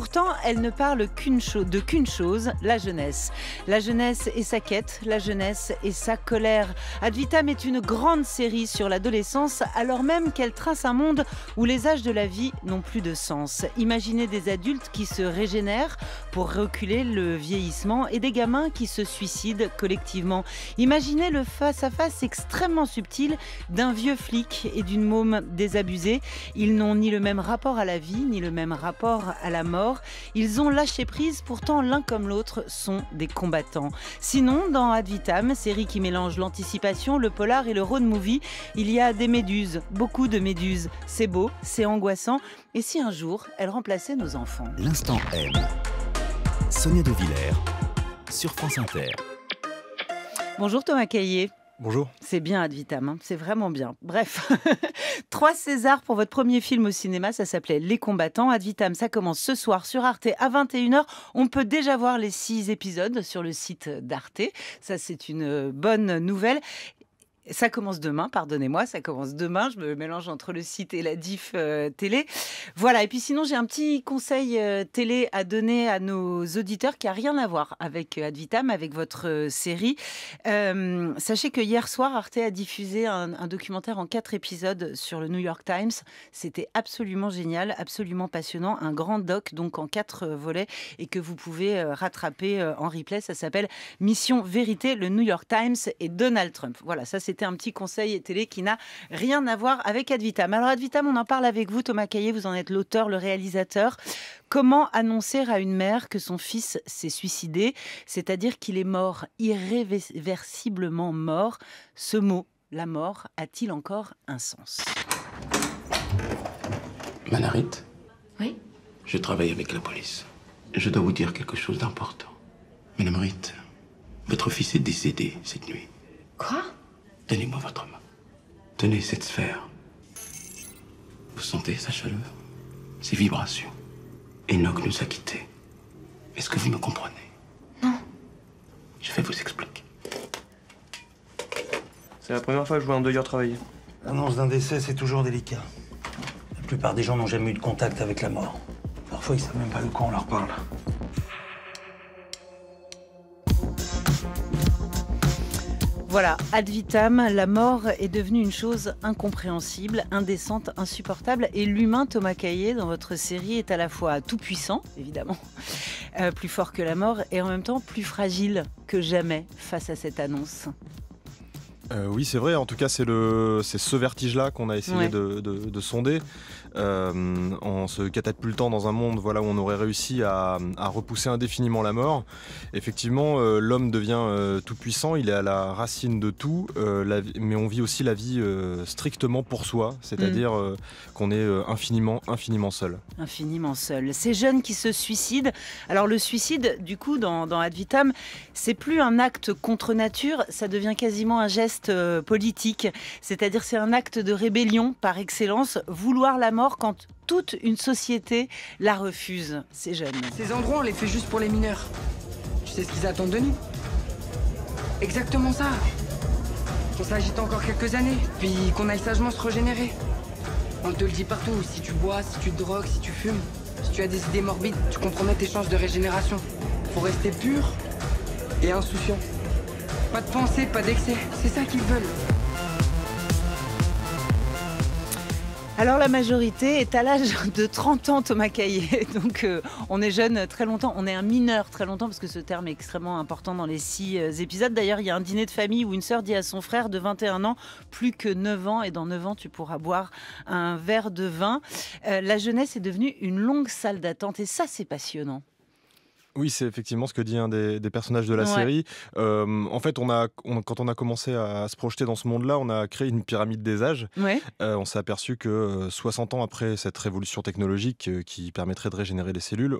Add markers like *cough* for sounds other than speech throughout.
Pourtant, elle ne parle qu'une chose, de qu'une chose, la jeunesse. La jeunesse et sa quête, la jeunesse et sa colère. Advitam est une grande série sur l'adolescence, alors même qu'elle trace un monde où les âges de la vie n'ont plus de sens. Imaginez des adultes qui se régénèrent pour reculer le vieillissement et des gamins qui se suicident collectivement. Imaginez le face-à-face -face extrêmement subtil d'un vieux flic et d'une môme désabusée. Ils n'ont ni le même rapport à la vie, ni le même rapport à la mort. Ils ont lâché prise, pourtant l'un comme l'autre sont des combattants. Sinon, dans Ad Vitam, série qui mélange l'anticipation, le polar et le road movie, il y a des méduses, beaucoup de méduses. C'est beau, c'est angoissant. Et si un jour, elles remplaçaient nos enfants L'instant M. Sonia de Villers, sur France Inter. Bonjour Thomas Caillé. Bonjour. C'est bien Ad Vitam, hein. c'est vraiment bien. Bref, *laughs* trois Césars pour votre premier film au cinéma, ça s'appelait Les combattants. Ad Vitam, ça commence ce soir sur Arte à 21h. On peut déjà voir les six épisodes sur le site d'Arte. Ça, c'est une euh, bonne nouvelle ça commence demain, pardonnez-moi, ça commence demain. Je me mélange entre le site et la diff euh, télé. Voilà, et puis sinon, j'ai un petit conseil euh, télé à donner à nos auditeurs qui a rien à voir avec euh, Advitam, avec votre série. sachez que hier soir, Arte a diffusé un, un, documentaire en quatre épisodes sur le New York Times. C'était absolument génial, absolument passionnant. Un grand doc, donc en quatre volets, et que vous pouvez rattraper en replay. Ça s'appelle Mission Vérité, le New York Times et Donald Trump. Voilà, ça c'est c'était un petit conseil télé qui n'a rien à voir avec Advitam. Alors Advitam, on en parle avec vous, Thomas Caillé, vous en êtes l'auteur, le réalisateur. Comment annoncer à une mère que son fils s'est suicidé, c'est-à-dire qu'il est mort, irréversiblement mort Ce mot, la mort, a-t-il encore un sens Manarit Oui Je travaille avec la police. Je dois vous dire quelque chose d'important. Madame Ritt, votre fils est décédé cette nuit. Quoi tenez moi votre main. Tenez cette sphère. Vous sentez sa chaleur Ses vibrations Enoch nous a quittés. Est-ce que vous me comprenez Non. Je vais vous expliquer. C'est la première fois que je vois un deuil travailler. L'annonce d'un décès, c'est toujours délicat. La plupart des gens n'ont jamais eu de contact avec la mort. Parfois, ils savent même pas de quoi on leur parle. Voilà, ad vitam, la mort est devenue une chose incompréhensible, indécente, insupportable. Et l'humain, Thomas Caillé, dans votre série, est à la fois tout puissant, évidemment, euh, plus fort que la mort, et en même temps plus fragile que jamais face à cette annonce. Euh, oui, c'est vrai. En tout cas, c'est le, ce vertige-là qu'on a essayé de, sonder en euh, se catapultant dans un monde, voilà, où on aurait réussi à, repousser indéfiniment la mort. Effectivement, euh, l'homme devient tout puissant. Il est à la racine de tout. mais on vit aussi la vie strictement pour soi, c'est-à-dire mm. qu'on est infiniment, infiniment seul. Infiniment seul. Ces jeunes qui se suicident. Alors le suicide, du coup, dans, dans Ad Vitam, c'est plus un acte contre nature. Ça devient quasiment un geste euh, politique. C'est-à-dire, c'est un acte de rébellion par excellence, vouloir la mort quand toute une société la refuse. ces jeunes. Ces endroits, on les fait juste pour les mineurs. Tu sais ce qu'ils attendent de nous Exactement ça. Qu'on s'agite encore quelques années, puis qu'on aille sagement se régénérer. On te le dit partout, si tu bois, si tu drogues, si tu fumes, si tu as des idées morbides, tu compromets tes chances de régénération. Faut rester pur et insouciant. Pas de pensée, pas d'excès. C'est ça qu'ils veulent. Alors la majorité est à l'âge de 30 ans, Thomas Caillé. *laughs* Donc euh, on est jeune très longtemps, on est un mineur très longtemps parce que ce terme est extrêmement important dans les six euh, épisodes. D'ailleurs, il y a un dîner de famille où une sœur dit à son frère de 21 ans, plus que 9 ans et dans 9 ans tu pourras boire un verre de vin. Euh, la jeunesse est devenue une longue salle d'attente et ça c'est passionnant. Oui, c'est effectivement ce que dit un des, personnages de la série. Euh, en fait, on a, quand on a commencé à se projeter dans ce monde-là, on a créé une pyramide des âges. Euh, on s'est aperçu que 60 euh, ans après cette révolution technologique qui permettrait de régénérer les cellules,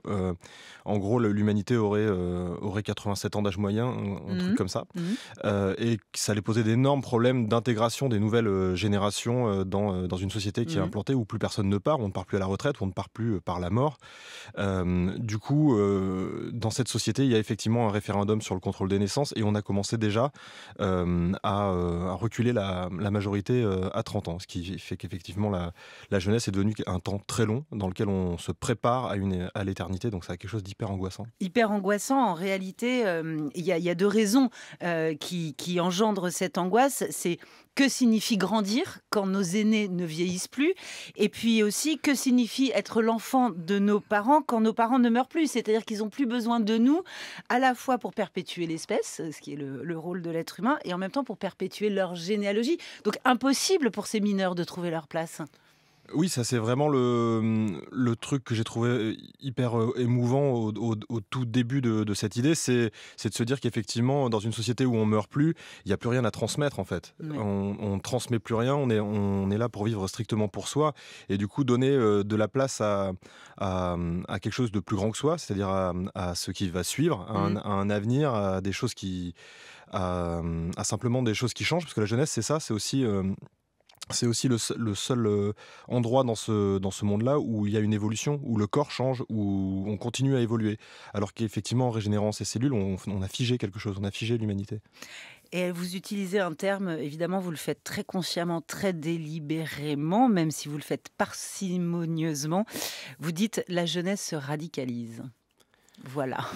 en gros, l'humanité aurait, aurait 87 ans d'âge moyen, un, truc mhm. comme ça. Mhm. et ça allait poser d'énormes problèmes d'intégration des nouvelles générations dans, une société qui est mhm. implantée où plus personne ne part, on ne part plus à la retraite, on ne part plus par la mort. du coup, dans cette société, il y a effectivement un référendum sur le contrôle des naissances et on a commencé déjà euh, euh, à, reculer la, majorité euh, à 30 ans, ce qui fait qu'effectivement la, jeunesse est devenue un temps très long dans lequel on se prépare à, à l'éternité, donc ça a quelque chose d'hyper angoissant. Hyper angoissant, en réalité, il y, a deux raisons qui, qui engendrent cette angoisse. C'est que signifie grandir quand nos aînés ne vieillissent plus Et puis aussi, que signifie être l'enfant de nos parents quand nos parents ne meurent plus C'est-à-dire qu'ils n'ont plus besoin de nous, à la fois pour perpétuer l'espèce, ce qui est le, le rôle de l'être humain, et en même temps pour perpétuer leur généalogie. Donc impossible pour ces mineurs de trouver leur place. Oui, ça c'est vraiment le, mmh, truc que j'ai trouvé hyper émouvant au, tout début de, cette idée, c'est de se dire qu'effectivement, dans une société où on meurt plus, il n'y a plus rien à transmettre en fait. On, ne transmet plus rien, on est, là pour vivre strictement pour soi, et du coup donner de la place mmh, à, quelque chose de plus grand que soi, c'est-à-dire à, mmh, ce qui va suivre, à un, avenir, à des choses qui... simplement des choses qui changent, parce que la jeunesse, c'est ça, c'est aussi c'est aussi le, seul euh, endroit dans ce, monde-là où il y a une évolution, où le corps change, où on continue à évoluer. Alors qu'effectivement, en régénérant ces cellules, on a figé quelque chose, on a figé l'humanité. Et vous utilisez un terme, évidemment, vous le faites très consciemment, très délibérément, même si vous le faites parcimonieusement. Vous dites la jeunesse se radicalise.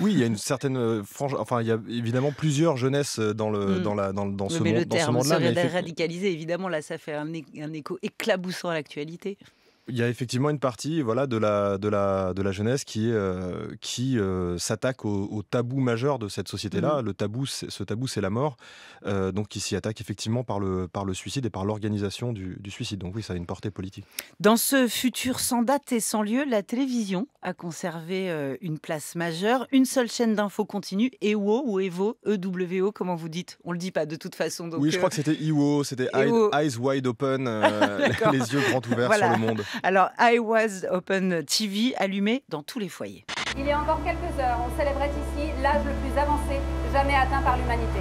Oui, il y a une certaine euh, frange, enfin il y a évidemment plusieurs jeunesses euh, mm. dans dans ce monde. Mais le terme serait radicalisé, évidemment là ça fait un écho éclaboussant à l'actualité il y a effectivement une partie voilà, de, la, de, la, de la jeunesse qui, euh, qui euh, s'attaque au, tabou majeur de cette société-là. Mm. Le tabou, ce tabou, c'est la mort. Euh, donc, qui s'y attaque effectivement par le, par le suicide et par l'organisation du, suicide. Donc, oui, ça a une portée politique. Dans ce futur sans date et sans lieu, la télévision a conservé une place majeure. Une seule chaîne d'infos continue, EWO ou EVO, EWO, comment vous dites On le dit pas de toute façon. oui, je crois que c'était EWO, c'était e Eyes Wide Open, *laughs* *laughs* les yeux grands ouverts sur le monde. Alors, I Was Open TV allumé dans tous les foyers. Il y a encore quelques heures, on célébrait ici l'âge le plus avancé jamais atteint par l'humanité.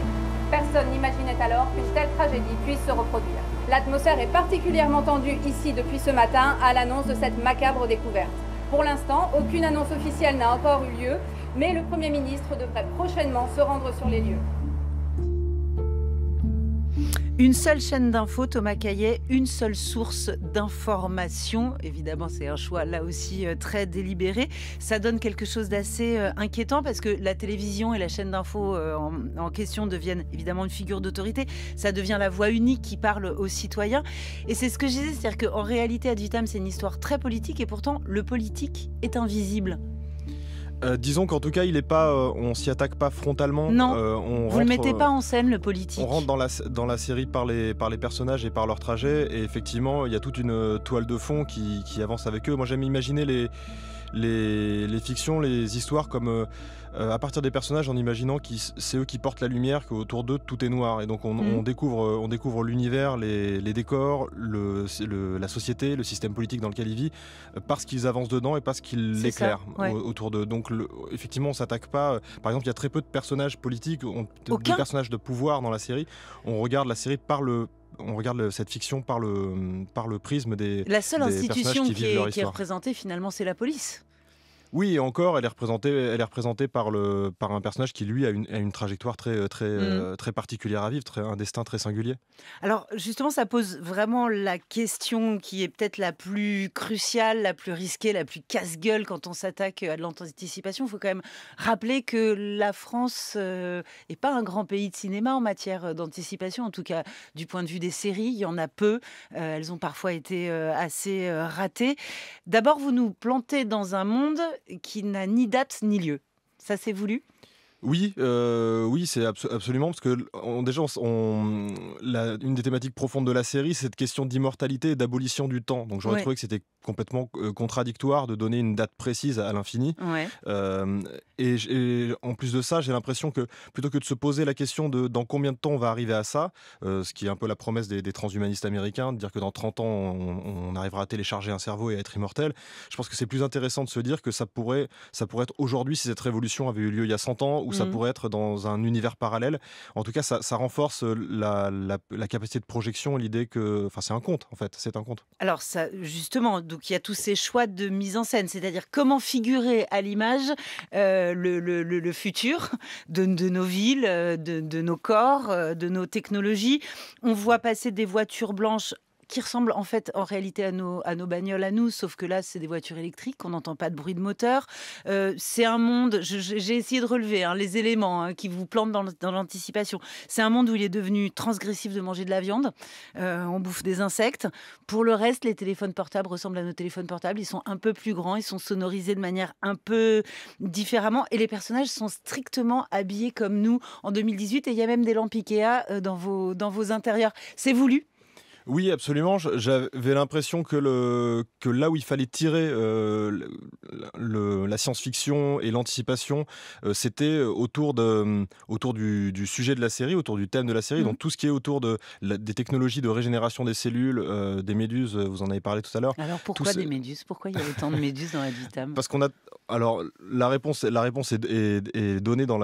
Personne n'imaginait alors qu'une telle tragédie puisse se reproduire. L'atmosphère est particulièrement tendue ici depuis ce matin à l'annonce de cette macabre découverte. Pour l'instant, aucune annonce officielle n'a encore eu lieu, mais le Premier ministre devrait prochainement se rendre sur les lieux. Une seule chaîne d'infos, Thomas Caillet, une seule source d'information. Évidemment, c'est un choix là aussi euh, très délibéré. Ça donne quelque chose d'assez euh, inquiétant parce que la télévision et la chaîne d'infos euh, en, question deviennent évidemment une figure d'autorité. Ça devient la voix unique qui parle aux citoyens. Et c'est ce que je disais, c'est-à-dire qu'en réalité, Ad Vitam, c'est une histoire très politique et pourtant, le politique est invisible. Euh, disons qu'en tout cas, il est pas, euh, on s'y attaque pas frontalement. Non. Euh, on vous ne mettez pas en scène le politique. On rentre dans la, dans la série par les, par les personnages et par leur trajet. Et effectivement, il y a toute une toile de fond qui, qui avance avec eux. Moi, j'aime imaginer les les, fictions, les histoires comme euh, euh, à partir des personnages en imaginant que c'est eux qui portent la lumière, qu'autour d'eux tout est noir. Et donc on, mhm. découvre, euh, on découvre l'univers, les, décors, la société, le système politique dans lequel ils vivent, parce qu'ils avancent dedans et parce qu'ils l'éclairent autour d'eux. Donc effectivement, on s'attaque pas. Par exemple, il y a très peu de personnages politiques, ou de personnages de pouvoir dans la série. On regarde la série par le on regarde cette fiction par le, par le prisme des. La seule institution qui, qui est représentée finalement, c'est la police. Oui, et encore, elle est représentée, elle est représentée par, le, par un personnage qui, lui, a une, a une trajectoire très, euh, très, mhm. euh, très particulière à vivre, très, un destin très singulier. Alors, justement, ça pose vraiment la question qui est peut-être la plus cruciale, la plus risquée, la plus casse-gueule quand on s'attaque à de l'anticipation. Il faut quand même rappeler que la France n'est euh, pas un grand pays de cinéma en matière d'anticipation, en tout cas du point de vue des séries. Il y en a peu. elles ont parfois été assez ratées. D'abord, vous nous plantez dans un monde qui n'a ni date ni lieu. Ça, s'est voulu oui, euh, oui, c'est absolument parce que déjà, une des thématiques profondes de la série, c'est cette question d'immortalité et d'abolition du temps. Donc j'aurais trouvé que c'était complètement euh, contradictoire de donner une date précise à, l'infini. Euh, et, en plus de ça, j'ai l'impression que plutôt que de se poser la question de dans combien de temps on va arriver à ça, ce qui est un peu la promesse des, transhumanistes américains, de dire que dans 30 ans on, arrivera à télécharger un cerveau et à être immortel, je pense que c'est plus intéressant de se dire que ça pourrait, ça pourrait être aujourd'hui si cette révolution avait eu lieu il y a 100 ans ou ça mm. pourrait être dans un univers parallèle. En tout cas, ça, renforce euh, la, capacité de projection, l'idée que. Enfin, c'est un conte, en fait. C'est un conte. Alors, ça, justement, donc il y a tous ces choix de mise en scène, c'est-à-dire comment figurer à l'image euh, le, futur de, nos villes, euh, de nos corps, de nos technologies. On voit passer des voitures blanches qui ressemblent en fait en réalité à nos, à nos bagnoles à nous, sauf que là, c'est des voitures électriques, on n'entend pas de bruit de moteur. Euh, c'est un monde, j'ai essayé de relever hein, les éléments hein, qui vous plantent dans l'anticipation. C'est un monde où il est devenu transgressif de manger de la viande, euh, on bouffe des insectes. Pour le reste, les téléphones portables ressemblent à nos téléphones portables, ils sont un peu plus grands, ils sont sonorisés de manière un peu différemment, et les personnages sont strictement habillés comme nous en 2018, et il y a même des lampes Ikea euh, dans vos, dans vos intérieurs. C'est voulu, oui, absolument. J'avais l'impression que, là où il fallait tirer euh, la science-fiction et l'anticipation, euh, c'était euh, autour, de, autour du, sujet de la série, autour du thème de la série, mmh. donc tout ce qui est autour de, des technologies de régénération des cellules, des méduses, vous en avez parlé tout à l'heure. Alors pourquoi des méduses Pourquoi il y a autant de méduses dans la Vitam Parce qu'on a... Alors la réponse, la réponse est, donnée dans,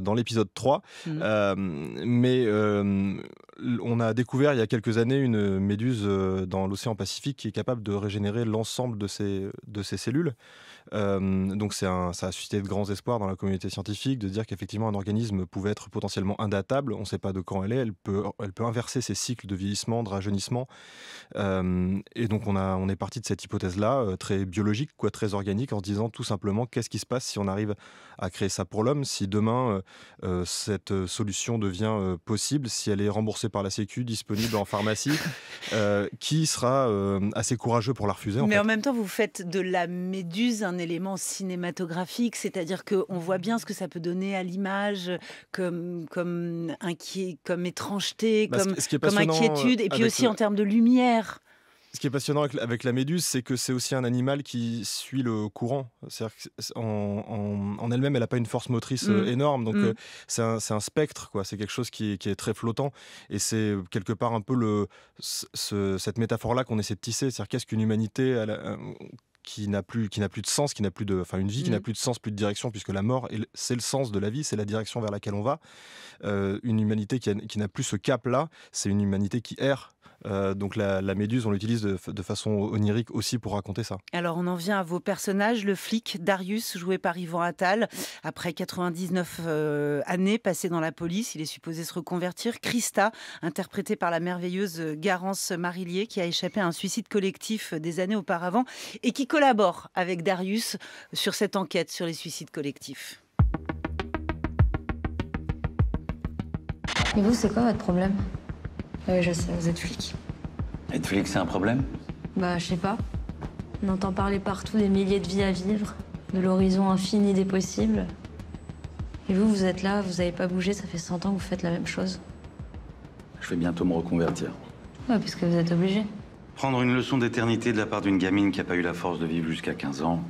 dans l'épisode 3, mmh. mais on a découvert il y a quelques années une euh, méduse euh, dans l'océan Pacifique qui est capable de régénérer l'ensemble de ses, de ses cellules. Euh, donc ça a suscité de grands espoirs dans la communauté scientifique de dire qu'effectivement un organisme pouvait être potentiellement indatable. On ne sait pas de quand elle est. Elle peut, elle peut inverser ses cycles de vieillissement, de rajeunissement. Euh, et donc on, a, on est parti de cette hypothèse-là, euh, très biologique, quoi, très organique, en se disant tout simplement qu'est-ce qui se passe si on arrive à créer ça pour l'homme, si demain cette solution devient possible, si elle est remboursée par la Sécu, disponible en pharmacie, qui sera assez courageux pour la refuser. Mais en même temps, vous faites de la méduse un élément cinématographique, c'est-à-dire qu'on voit bien ce que ça peut donner à l'image comme, comme, inquiet, comme étrangeté, comme, bah, ce comme inquiétude, et puis aussi en termes de lumière. Ce qui est passionnant avec, la méduse, c'est que c'est aussi un animal qui suit le courant. C'est-à-dire qu'en en, elle-même, elle n'a pas une force motrice mm. euh, énorme. Donc, mm. euh, c'est un, spectre, quoi. C'est quelque chose qui, est très flottant. Et c'est quelque part un peu le, cette métaphore-là qu'on essaie de tisser. C'est-à-dire qu'est-ce qu'une humanité, euh, qui n'a plus, qui n'a plus de sens, qui n'a plus de, enfin une vie qui n'a mmh. plus de sens, plus de direction, puisque la mort, c'est le sens de la vie, c'est la direction vers laquelle on va. Euh, une humanité qui n'a plus ce cap-là, c'est une humanité qui erre euh, donc la, méduse, on l'utilise de, façon onirique aussi pour raconter ça. Alors on en vient à vos personnages, le flic Darius, joué par Yvan Attal. Après 99 euh, années passées dans la police, il est supposé se reconvertir. Christa, interprétée par la merveilleuse Garance Marillier, qui a échappé à un suicide collectif euh, des années auparavant et qui collabore avec Darius sur cette enquête sur les suicides collectifs. Et vous, c'est quoi votre problème oui, je sais, vous êtes flic. Être flic, c'est un problème Bah, je sais pas. On entend parler partout des milliers de vies à vivre, de l'horizon infini des possibles. Et vous, vous êtes là, vous n'avez pas bougé, ça fait 100 ans que vous faites la même chose. Je vais bientôt me reconvertir. Ouais, parce que vous êtes obligé. Prendre une leçon d'éternité de la part d'une gamine qui n'a pas eu la force de vivre jusqu'à 15 ans,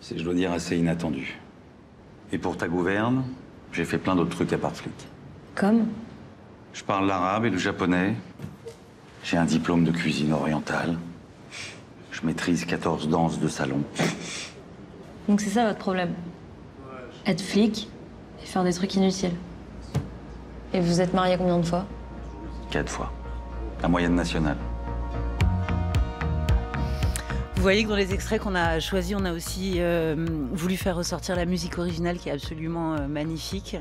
c'est, je dois dire, assez inattendu. Et pour ta gouverne, j'ai fait plein d'autres trucs à part flic. Comme je parle l'arabe et le japonais. J'ai un diplôme de cuisine orientale. Je maîtrise 14 danses de salon. Donc c'est ça votre problème Être flic et faire des trucs inutiles. Et vous êtes marié combien de fois Quatre fois. La moyenne nationale. Vous voyez que dans les extraits qu'on a choisis, on a aussi euh, voulu faire ressortir la musique originale qui est absolument euh, magnifique,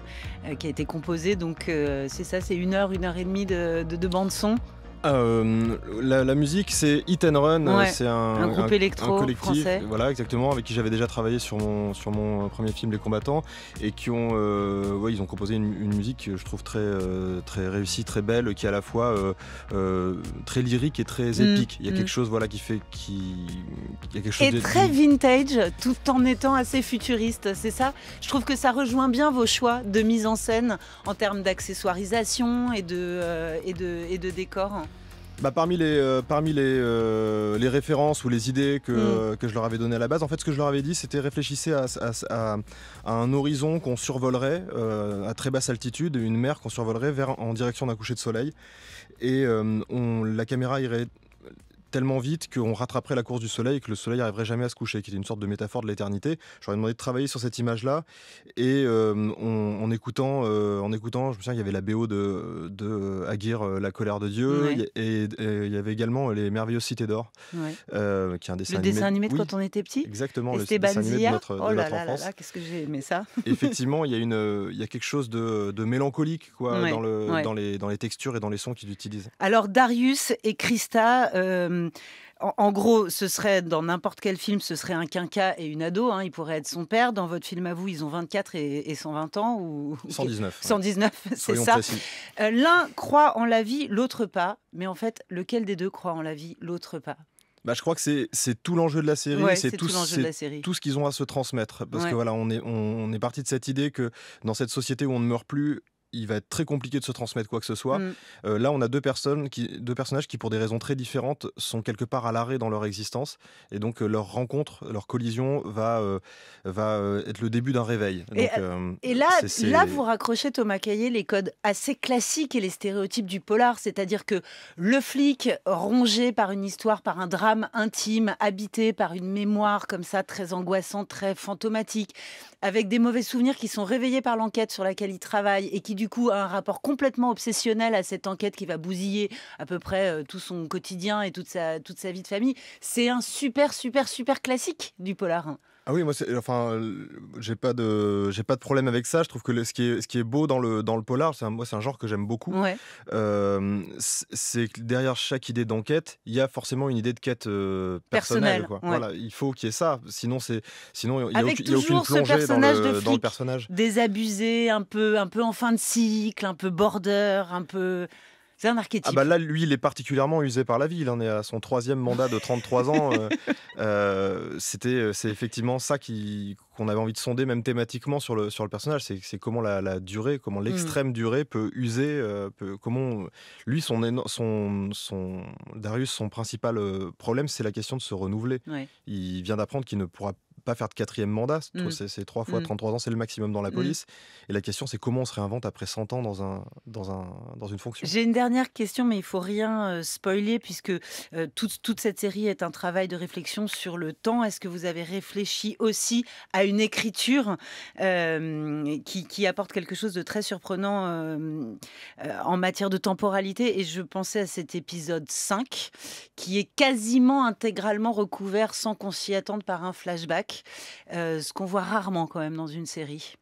euh, qui a été composée. Donc c'est ça, c'est une heure, une heure et demie de bande son euh, la, musique, c'est Hit and Run, euh, c'est un, groupe électro collectif, français. voilà exactement, avec qui j'avais déjà travaillé sur mon sur mon euh, premier film Les Combattants et qui ont, ils ont composé une, musique que je trouve très très réussie, très belle, qui est à la fois très lyrique et très mm. épique. Il y a mm. quelque chose, voilà, qui fait qui, quelque chose et très vintage, tout en étant assez futuriste. C'est ça. Je trouve que ça rejoint bien vos choix de mise en scène en termes d'accessoirisation et de et et de décor bah, parmi les, euh, parmi les, euh, les, références ou les idées que, mm. que je leur avais données à la base, en fait, ce que je leur avais dit, c'était réfléchissez à, à, un horizon qu'on survolerait euh, à très basse altitude, une mer qu'on survolerait vers, en direction d'un coucher de soleil. Et on, la caméra irait tellement vite qu'on rattraperait la course du soleil et que le soleil n'arriverait jamais à se coucher, qui était une sorte de métaphore de l'éternité. J'aurais demandé de travailler sur cette image-là. Et euh, en, écoutant, euh, en écoutant, je me souviens, qu'il y avait la BO de, Aguirre, euh, La colère de Dieu, et il y avait également Les merveilleuses cités d'or, qui est un dessin le animé. dessin animé de quand on était petit Exactement, le dessin animé de notre, oh notre là Là, qu'est-ce que j'ai aimé ça *laughs* Effectivement, il y, a une, il y a quelque chose de, mélancolique quoi, dans, le, dans, les, dans les textures et dans les sons qu'il utilise. Alors, Darius et Christa en, gros, ce serait dans n'importe quel film, ce serait un quinca et une ado. Hein. il pourrait être son père. Dans votre film à vous, ils ont 24 et, 120 ans. Ou, 119. 119, *laughs* c'est ça. Euh, l'un croit en la vie, l'autre pas. Mais en fait, lequel des deux croit en la vie, l'autre pas bah, je crois que c'est tout l'enjeu de la série, c'est tout, ce qu'ils ont à se transmettre. Parce que voilà, est, on est parti de cette idée que dans cette société où on ne meurt plus, il va être très compliqué de se transmettre quoi que ce soit. Mm. Euh, là, on a deux personnes, qui, deux personnages qui, pour des raisons très différentes, sont quelque part à l'arrêt dans leur existence, et donc euh, leur rencontre, leur collision va euh, va être le début d'un réveil. Et, là, là, vous raccrochez Thomas Caillé les codes assez classiques et les stéréotypes du polar, c'est-à-dire que le flic rongé par une histoire, par un drame intime, habité par une mémoire comme ça très angoissante, très fantomatique, avec des mauvais souvenirs qui sont réveillés par l'enquête sur laquelle il travaille et qui du du coup un rapport complètement obsessionnel à cette enquête qui va bousiller à peu près euh, tout son quotidien et toute sa, toute sa vie de famille. C'est un super, super, super classique du polar. Hein. Ah oui, moi, enfin, j'ai pas de, j'ai pas de problème avec ça. Je trouve que ce qui est, ce qui est beau dans le dans le polar, c'est moi, c'est un genre que j'aime beaucoup. Euh, c'est que derrière chaque idée d'enquête, il y a forcément une idée de quête euh, personnelle. Voilà, il faut qu'il y ait ça. Sinon, c'est, sinon, il y a, toujours ce personnage de flic, Désabusé, un peu, un peu en fin de cycle, un peu border, un peu c'est un archétype. Ah bah là, lui, il est particulièrement usé par la vie. Il en est à son troisième mandat de 33 ans. Euh, *laughs* euh, c'était, euh, c'est effectivement ça qu'on avait envie de sonder, même thématiquement, sur le, sur le personnage. C'est, c'est comment la, durée, comment mm. l'extrême durée peut user. comment Lui, son, son, son- Darius, son principal problème, c'est la question de se renouveler. Il vient d'apprendre qu'il ne pourra pas faire de quatrième mandat. C'est mm. trois fois 33 mm. ans, c'est le maximum dans la mm. police. Et la question, c'est comment on se réinvente après 100 ans dans, un, dans, un, dans une fonction J'ai une dernière question, mais il faut rien euh, spoiler, puisque euh, toute, cette série est un travail de réflexion sur le temps. Est-ce que vous avez réfléchi aussi à une écriture euh, qui, qui, apporte quelque chose de très surprenant en matière de temporalité Et je pensais à cet épisode 5, qui est quasiment intégralement recouvert sans qu'on s'y attende par un flashback. Euh, ce qu'on voit rarement quand même dans une série.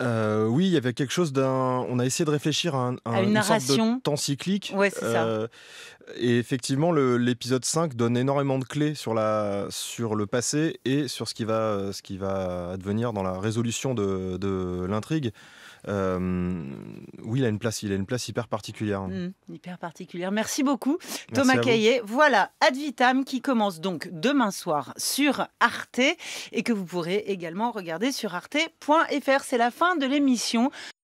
Euh, oui, il y avait quelque chose d'un. On a essayé de réfléchir à, un, à une, narration. Sorte temps cyclique. c'est ça. Euh, et effectivement, l'épisode 5 donne énormément de clés sur, la, sur le passé et sur ce qui va, ce qui va advenir dans la résolution de, de l'intrigue. Euh, oui, il a une place, il a une place hyper particulière. Hmm, hyper particulière. Merci beaucoup, Thomas Caillé. Voilà, Ad Vitam qui commence donc demain soir sur Arte et que vous pourrez également regarder sur arte.fr. C'est la fin de l'émission.